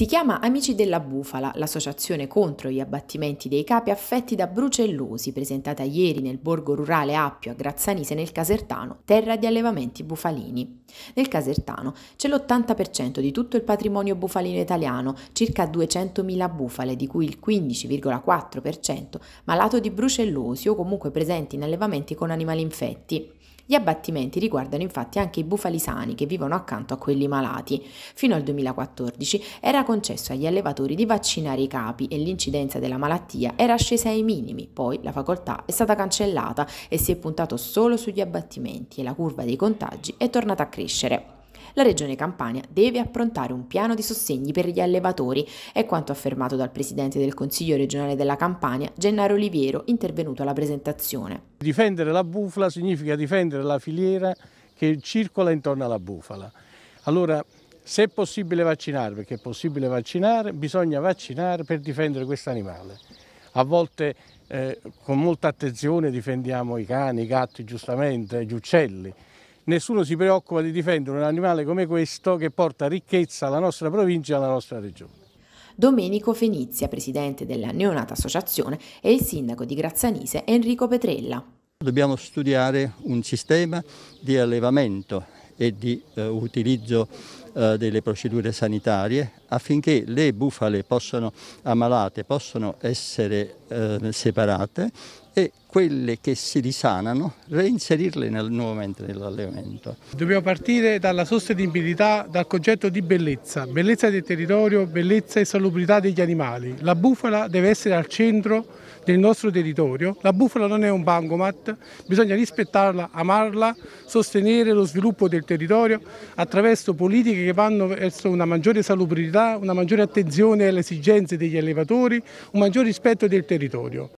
Si chiama Amici della Bufala, l'associazione contro gli abbattimenti dei capi affetti da brucellosi, presentata ieri nel borgo rurale Appio a Grazzanise nel Casertano, terra di allevamenti bufalini. Nel Casertano c'è l'80% di tutto il patrimonio bufalino italiano, circa 200.000 bufale, di cui il 15,4% malato di brucellosi o comunque presenti in allevamenti con animali infetti. Gli abbattimenti riguardano infatti anche i bufali sani che vivono accanto a quelli malati. Fino al 2014 era concesso agli allevatori di vaccinare i capi e l'incidenza della malattia era scesa ai minimi, poi la facoltà è stata cancellata e si è puntato solo sugli abbattimenti e la curva dei contagi è tornata a crescere la Regione Campania deve approntare un piano di sostegni per gli allevatori, è quanto affermato dal Presidente del Consiglio regionale della Campania, Gennaro Oliviero, intervenuto alla presentazione. Difendere la bufala significa difendere la filiera che circola intorno alla bufala. Allora se è possibile vaccinare, perché è possibile vaccinare, bisogna vaccinare per difendere questo animale. A volte eh, con molta attenzione difendiamo i cani, i gatti giustamente, gli uccelli. Nessuno si preoccupa di difendere un animale come questo che porta ricchezza alla nostra provincia e alla nostra regione. Domenico Fenizia, presidente della neonata associazione, e il sindaco di Grazzanise Enrico Petrella. Dobbiamo studiare un sistema di allevamento e di eh, utilizzo eh, delle procedure sanitarie affinché le bufale possano, ammalate possano essere eh, separate e quelle che si risanano reinserirle nel, nuovamente nell'allevamento. Dobbiamo partire dalla sostenibilità, dal concetto di bellezza, bellezza del territorio, bellezza e salubrità degli animali. La bufala deve essere al centro del nostro territorio, la bufala non è un bangomat, bisogna rispettarla, amarla, sostenere lo sviluppo del territorio attraverso politiche politiche che vanno verso una maggiore salubrità, una maggiore attenzione alle esigenze degli allevatori, un maggior rispetto del territorio.